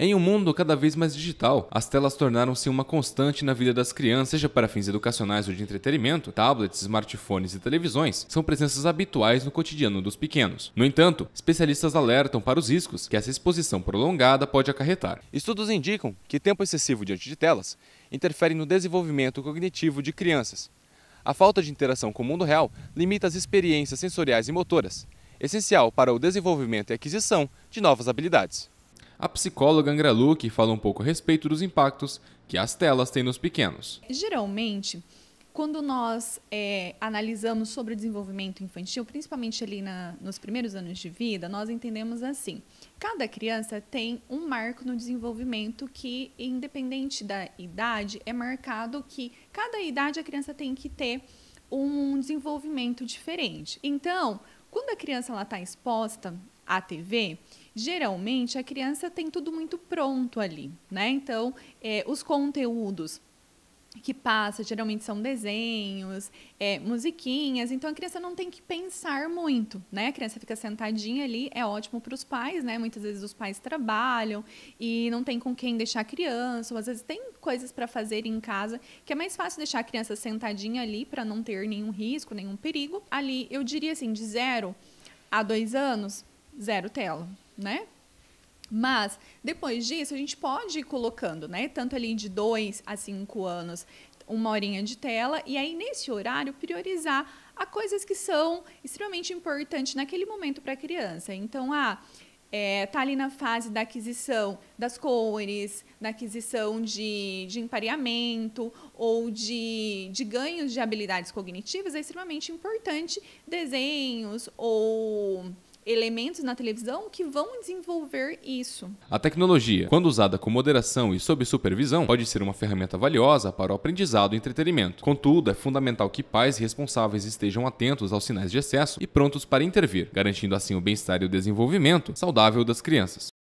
Em um mundo cada vez mais digital, as telas tornaram-se uma constante na vida das crianças, seja para fins educacionais ou de entretenimento, tablets, smartphones e televisões são presenças habituais no cotidiano dos pequenos. No entanto, especialistas alertam para os riscos que essa exposição prolongada pode acarretar. Estudos indicam que tempo excessivo diante de telas interfere no desenvolvimento cognitivo de crianças. A falta de interação com o mundo real limita as experiências sensoriais e motoras, essencial para o desenvolvimento e aquisição de novas habilidades a psicóloga Angra Luque fala um pouco a respeito dos impactos que as telas têm nos pequenos. Geralmente, quando nós é, analisamos sobre o desenvolvimento infantil, principalmente ali na, nos primeiros anos de vida, nós entendemos assim: cada criança tem um marco no desenvolvimento que, independente da idade, é marcado que cada idade a criança tem que ter um desenvolvimento diferente. Então, quando a criança está exposta a TV, geralmente a criança tem tudo muito pronto ali, né? Então, é, os conteúdos que passa geralmente são desenhos, é, musiquinhas, então a criança não tem que pensar muito, né? A criança fica sentadinha ali, é ótimo para os pais, né? Muitas vezes os pais trabalham e não tem com quem deixar a criança, ou às vezes tem coisas para fazer em casa que é mais fácil deixar a criança sentadinha ali para não ter nenhum risco, nenhum perigo. Ali eu diria assim, de zero a dois anos, zero tela, né? Mas depois disso, a gente pode ir colocando, né? Tanto ali de 2 a 5 anos, uma horinha de tela, e aí nesse horário priorizar a coisas que são extremamente importantes naquele momento para a criança. Então, a ah, é, tá ali na fase da aquisição das cores, da aquisição de, de empareamento ou de, de ganhos de habilidades cognitivas, é extremamente importante desenhos ou elementos na televisão que vão desenvolver isso. A tecnologia, quando usada com moderação e sob supervisão, pode ser uma ferramenta valiosa para o aprendizado e entretenimento. Contudo, é fundamental que pais e responsáveis estejam atentos aos sinais de excesso e prontos para intervir, garantindo assim o bem-estar e o desenvolvimento saudável das crianças.